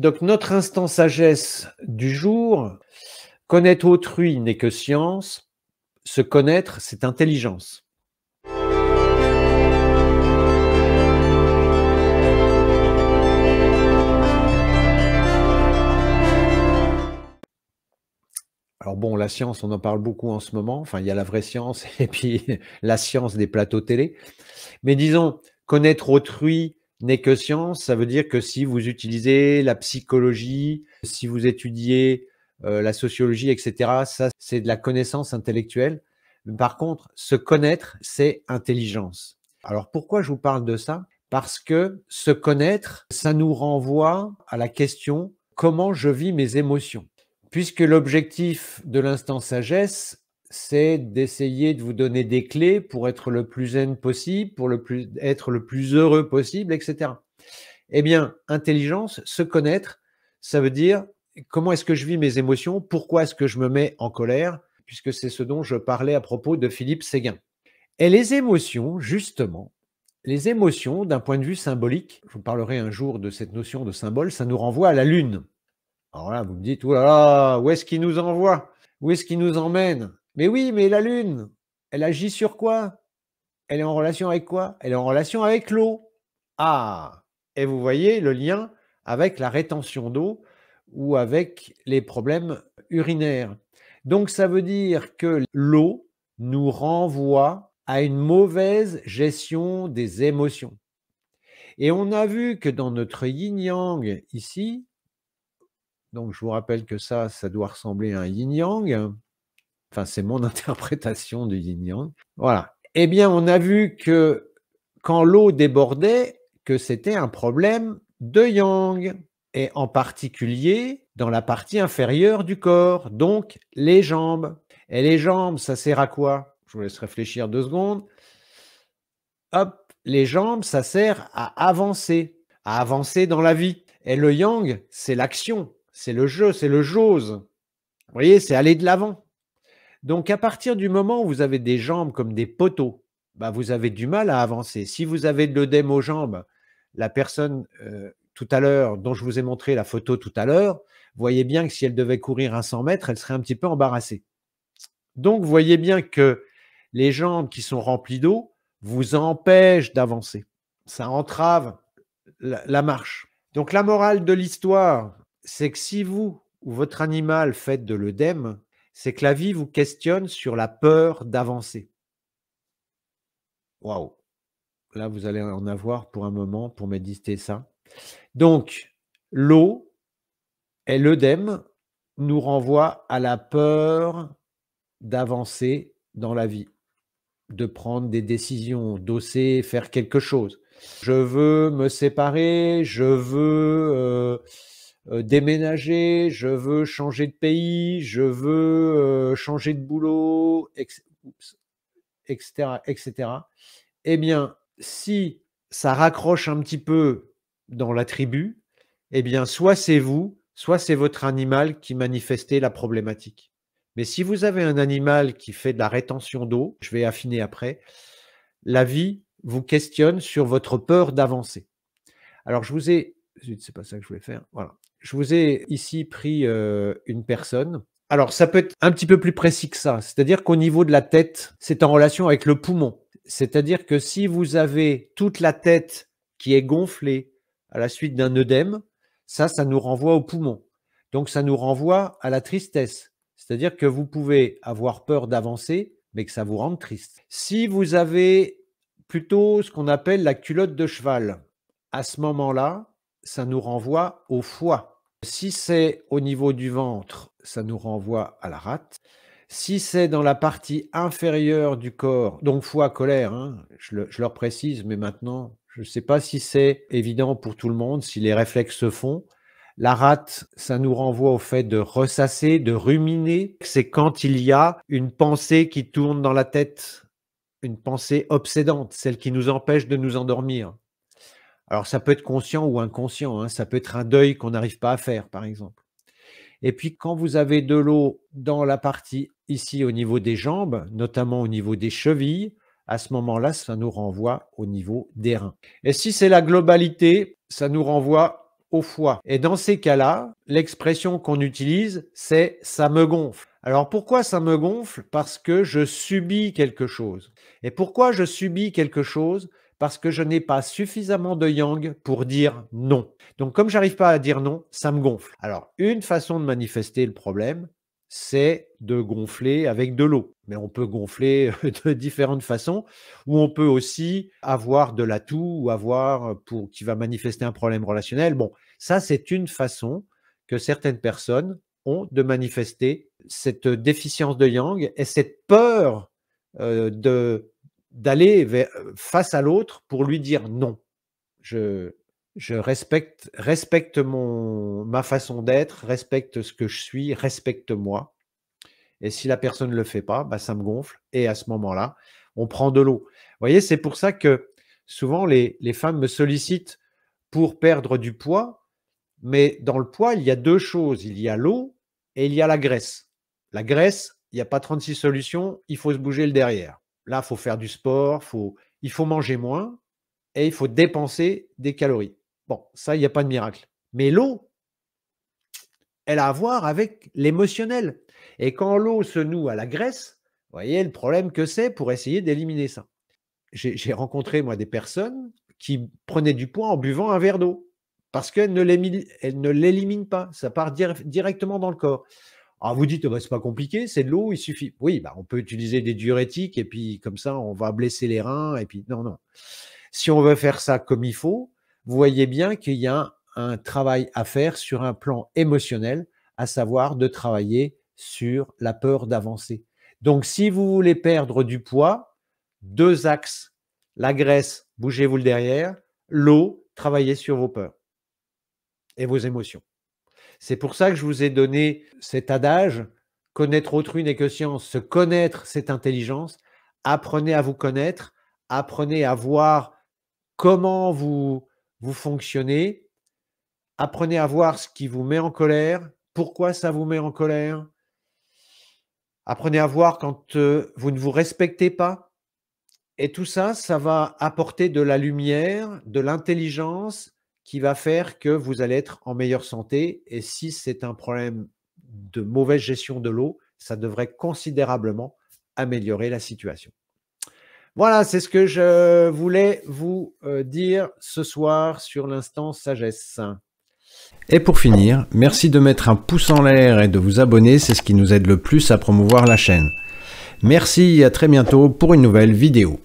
Donc notre instant sagesse du jour, connaître autrui n'est que science, se connaître c'est intelligence. Alors bon, la science, on en parle beaucoup en ce moment. Enfin, il y a la vraie science et puis la science des plateaux télé. Mais disons, connaître autrui n'est que science, ça veut dire que si vous utilisez la psychologie, si vous étudiez euh, la sociologie, etc., ça, c'est de la connaissance intellectuelle. Par contre, se connaître, c'est intelligence. Alors pourquoi je vous parle de ça Parce que se connaître, ça nous renvoie à la question comment je vis mes émotions. Puisque l'objectif de l'instant sagesse, c'est d'essayer de vous donner des clés pour être le plus zen possible, pour être le plus heureux possible, etc. Eh bien, intelligence, se connaître, ça veut dire comment est-ce que je vis mes émotions, pourquoi est-ce que je me mets en colère, puisque c'est ce dont je parlais à propos de Philippe Séguin. Et les émotions, justement, les émotions, d'un point de vue symbolique, je vous parlerai un jour de cette notion de symbole, ça nous renvoie à la Lune. Alors là, vous me dites, oh là où est-ce qu'il nous envoie Où est-ce qu'il nous emmène mais oui, mais la Lune, elle agit sur quoi Elle est en relation avec quoi Elle est en relation avec l'eau. Ah Et vous voyez le lien avec la rétention d'eau ou avec les problèmes urinaires. Donc ça veut dire que l'eau nous renvoie à une mauvaise gestion des émotions. Et on a vu que dans notre yin-yang ici, donc je vous rappelle que ça, ça doit ressembler à un yin-yang, Enfin, c'est mon interprétation du yin-yang. Voilà. Eh bien, on a vu que quand l'eau débordait, que c'était un problème de yang, et en particulier dans la partie inférieure du corps, donc les jambes. Et les jambes, ça sert à quoi Je vous laisse réfléchir deux secondes. Hop, les jambes, ça sert à avancer, à avancer dans la vie. Et le yang, c'est l'action, c'est le jeu, c'est le j'ose. Vous voyez, c'est aller de l'avant. Donc à partir du moment où vous avez des jambes comme des poteaux, bah, vous avez du mal à avancer. Si vous avez de l'œdème aux jambes, la personne euh, tout à l'heure, dont je vous ai montré la photo tout à l'heure, voyez bien que si elle devait courir un 100 mètres, elle serait un petit peu embarrassée. Donc voyez bien que les jambes qui sont remplies d'eau vous empêchent d'avancer. Ça entrave la marche. Donc la morale de l'histoire, c'est que si vous ou votre animal faites de l'œdème, c'est que la vie vous questionne sur la peur d'avancer. Waouh! Là, vous allez en avoir pour un moment pour méditer ça. Donc, l'eau et l'œdème nous renvoient à la peur d'avancer dans la vie, de prendre des décisions, d'oser faire quelque chose. Je veux me séparer, je veux euh, euh, déménager, je veux changer de pays, je veux euh, changer de boulot, etc., etc. Eh bien, si ça raccroche un petit peu dans la tribu, eh bien, soit c'est vous, soit c'est votre animal qui manifestait la problématique. Mais si vous avez un animal qui fait de la rétention d'eau, je vais affiner après, la vie vous questionne sur votre peur d'avancer. Alors, je vous ai Zut, c'est pas ça que je voulais faire. Voilà. Je vous ai ici pris une personne. Alors, ça peut être un petit peu plus précis que ça. C'est-à-dire qu'au niveau de la tête, c'est en relation avec le poumon. C'est-à-dire que si vous avez toute la tête qui est gonflée à la suite d'un œdème, ça, ça nous renvoie au poumon. Donc, ça nous renvoie à la tristesse. C'est-à-dire que vous pouvez avoir peur d'avancer, mais que ça vous rende triste. Si vous avez plutôt ce qu'on appelle la culotte de cheval, à ce moment-là, ça nous renvoie au foie. Si c'est au niveau du ventre, ça nous renvoie à la rate. Si c'est dans la partie inférieure du corps, donc foie, colère, hein, je, je, leur précise, mais maintenant, je ne sais pas si c'est évident pour tout le monde, si les réflexes se font. La rate, ça nous renvoie au fait de ressasser, de ruminer. C'est quand il y a une pensée qui tourne dans la tête, une pensée obsédante, celle qui nous empêche de nous endormir. Alors ça peut être conscient ou inconscient, hein, ça peut être un deuil qu'on n'arrive pas à faire, par exemple. Et puis quand vous avez de l'eau dans la partie ici au niveau des jambes, notamment au niveau des chevilles, à ce moment-là, ça nous renvoie au niveau des reins. Et si c'est la globalité, ça nous renvoie au foie. Et dans ces cas-là, l'expression qu'on utilise, c'est ça me gonfle. Alors pourquoi ça me gonfle Parce que je subis quelque chose. Et pourquoi je subis quelque chose parce que je n'ai pas suffisamment de yang pour dire non. Donc comme j'arrive pas à dire non, ça me gonfle. Alors une façon de manifester le problème, c'est de gonfler avec de l'eau. Mais on peut gonfler euh, de différentes façons, ou on peut aussi avoir de l'atout ou avoir euh, pour qui va manifester un problème relationnel. Bon, ça c'est une façon que certaines personnes ont de manifester cette déficience de yang et cette peur euh, de d'aller face à l'autre pour lui dire non. Je, je respecte, respecte mon, ma façon d'être, respecte ce que je suis, respecte-moi. Et si la personne ne le fait pas, bah, ça me gonfle. Et à ce moment-là, on prend de l'eau. Vous voyez, c'est pour ça que souvent les, les femmes me sollicitent pour perdre du poids. Mais dans le poids, il y a deux choses. Il y a l'eau et il y a la graisse. La graisse, il n'y a pas 36 solutions, il faut se bouger le derrière. Là, faut faire du sport, faut, il faut manger moins et il faut dépenser des calories. Bon, ça, il n'y a pas de miracle. Mais l'eau, elle a à voir avec l'émotionnel. Et quand l'eau se noue à la graisse, vous voyez le problème que c'est pour essayer d'éliminer ça. J'ai rencontré, moi, des personnes qui prenaient du poids en buvant un verre d'eau parce qu'elles ne l'éliminent pas. Ça part directement dans le corps. Alors ah, vous dites, bah, c'est pas compliqué, c'est de l'eau, il suffit. Oui, bah, on peut utiliser des diurétiques et puis comme ça, on va blesser les reins. Et puis non, non. Si on veut faire ça comme il faut, vous voyez bien qu'il y a un, un travail à faire sur un plan émotionnel, à savoir de travailler sur la peur d'avancer. Donc si vous voulez perdre du poids, deux axes. La graisse, bougez-vous le derrière. L'eau, travaillez sur vos peurs et vos émotions. C'est pour ça que je vous ai donné cet adage, connaître autrui n'est que science, se connaître, cette intelligence. Apprenez à vous connaître, apprenez à voir comment vous, vous fonctionnez, apprenez à voir ce qui vous met en colère, pourquoi ça vous met en colère, apprenez à voir quand euh, vous ne vous respectez pas. Et tout ça, ça va apporter de la lumière, de l'intelligence qui va faire que vous allez être en meilleure santé. Et si c'est un problème de mauvaise gestion de l'eau, ça devrait considérablement améliorer la situation. Voilà, c'est ce que je voulais vous euh, dire ce soir sur l'instant sagesse. Et pour finir, merci de mettre un pouce en l'air et de vous abonner, c'est ce qui nous aide le plus à promouvoir la chaîne. Merci et à très bientôt pour une nouvelle vidéo.